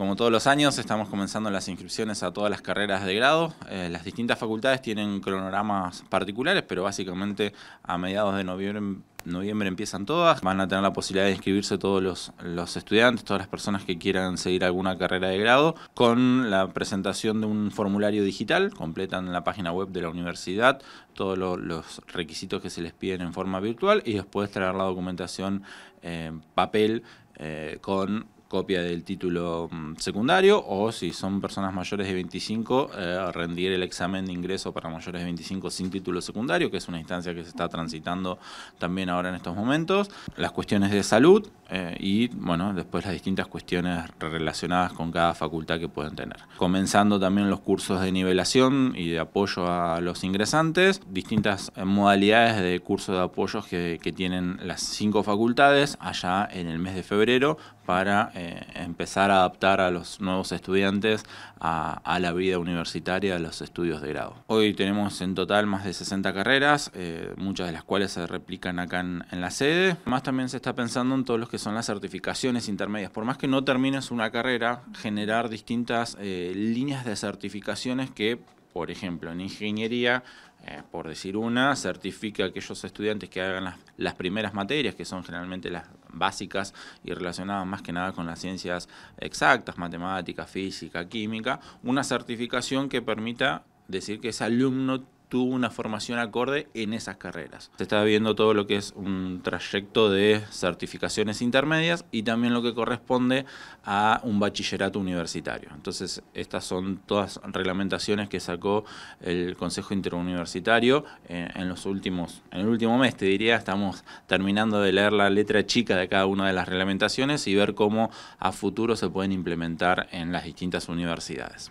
como todos los años, estamos comenzando las inscripciones a todas las carreras de grado. Eh, las distintas facultades tienen cronogramas particulares, pero básicamente a mediados de noviembre, empiezan todas. Van a tener la posibilidad de inscribirse todos los, estudiantes, todas las personas que quieran seguir alguna carrera de grado, con la presentación de un formulario digital. Completan la página web de la universidad todos los requisitos que se les piden en forma virtual y después traer la documentación en papel eh, con copia del título mm, secundario o si son personas mayores de 25, eh, rendir el examen de ingreso para mayores de 25 sin título secundario, que es una instancia que se está transitando también ahora en estos momentos. Las cuestiones de salud eh, y, bueno, después las distintas cuestiones relacionadas con cada facultad que pueden tener. Comenzando también los cursos de nivelación y de apoyo a los ingresantes, distintas eh, modalidades de curso de apoyo que, que tienen las cinco facultades allá en el mes de febrero para eh, empezar a adaptar a los nuevos estudiantes a, la vida universitaria, a los estudios de grado. Hoy tenemos en total más de 60 carreras, eh, muchas de las cuales se replican acá en, la sede. Más también se está pensando en todos los que son las certificaciones intermedias. Por más que no termines una carrera, generar distintas eh, líneas de certificaciones que por ejemplo, en ingeniería, eh, por decir una, certifica a aquellos estudiantes que hagan las, primeras materias, que son generalmente las básicas y relacionadas más que nada con las ciencias exactas, matemáticas, física, química, una certificación que permita decir que ese alumno tuvo una formación acorde en esas carreras. Se está viendo todo lo que es un trayecto de certificaciones intermedias y también lo que corresponde a un bachillerato universitario. Entonces, estas son todas reglamentaciones que sacó el Consejo Interuniversitario eh, en, los últimos, en el último mes, te diría, estamos terminando de leer la letra chica de cada una de las reglamentaciones y ver cómo a futuro se pueden implementar en las distintas universidades.